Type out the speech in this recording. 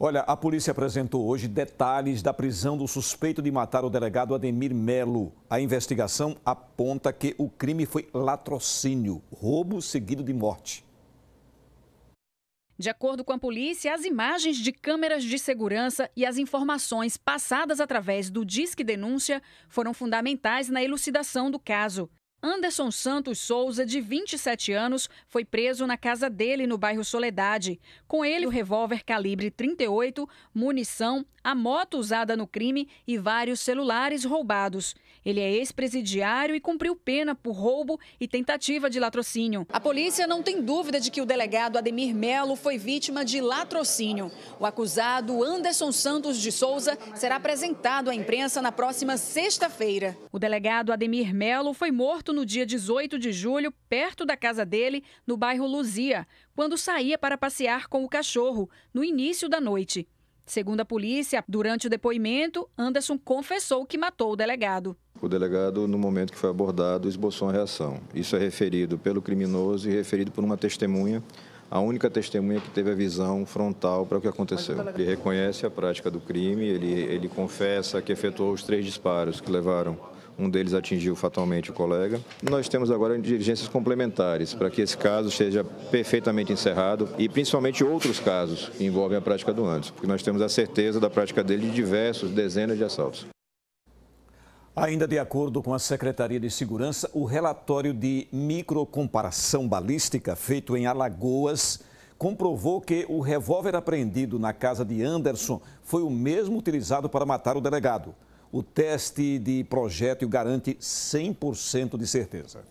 Olha, a polícia apresentou hoje detalhes da prisão do suspeito de matar o delegado Ademir Melo. A investigação aponta que o crime foi latrocínio, roubo seguido de morte. De acordo com a polícia, as imagens de câmeras de segurança e as informações passadas através do Disque Denúncia foram fundamentais na elucidação do caso. Anderson Santos Souza, de 27 anos, foi preso na casa dele no bairro Soledade. Com ele, o revólver calibre 38, munição, a moto usada no crime e vários celulares roubados. Ele é ex-presidiário e cumpriu pena por roubo e tentativa de latrocínio. A polícia não tem dúvida de que o delegado Ademir Melo foi vítima de latrocínio. O acusado Anderson Santos de Souza será apresentado à imprensa na próxima sexta-feira. O delegado Ademir Melo foi morto no dia 18 de julho, perto da casa dele, no bairro Luzia, quando saía para passear com o cachorro, no início da noite. Segundo a polícia, durante o depoimento, Anderson confessou que matou o delegado. O delegado, no momento que foi abordado, esboçou uma reação. Isso é referido pelo criminoso e referido por uma testemunha, a única testemunha que teve a visão frontal para o que aconteceu. Ele reconhece a prática do crime, ele, ele confessa que efetuou os três disparos que levaram um deles atingiu fatalmente o colega. Nós temos agora diligências complementares para que esse caso seja perfeitamente encerrado e principalmente outros casos que envolvem a prática do Anderson, porque nós temos a certeza da prática dele de diversos, dezenas de assaltos. Ainda de acordo com a Secretaria de Segurança, o relatório de microcomparação balística feito em Alagoas comprovou que o revólver apreendido na casa de Anderson foi o mesmo utilizado para matar o delegado. O teste de projétil garante 100% de certeza.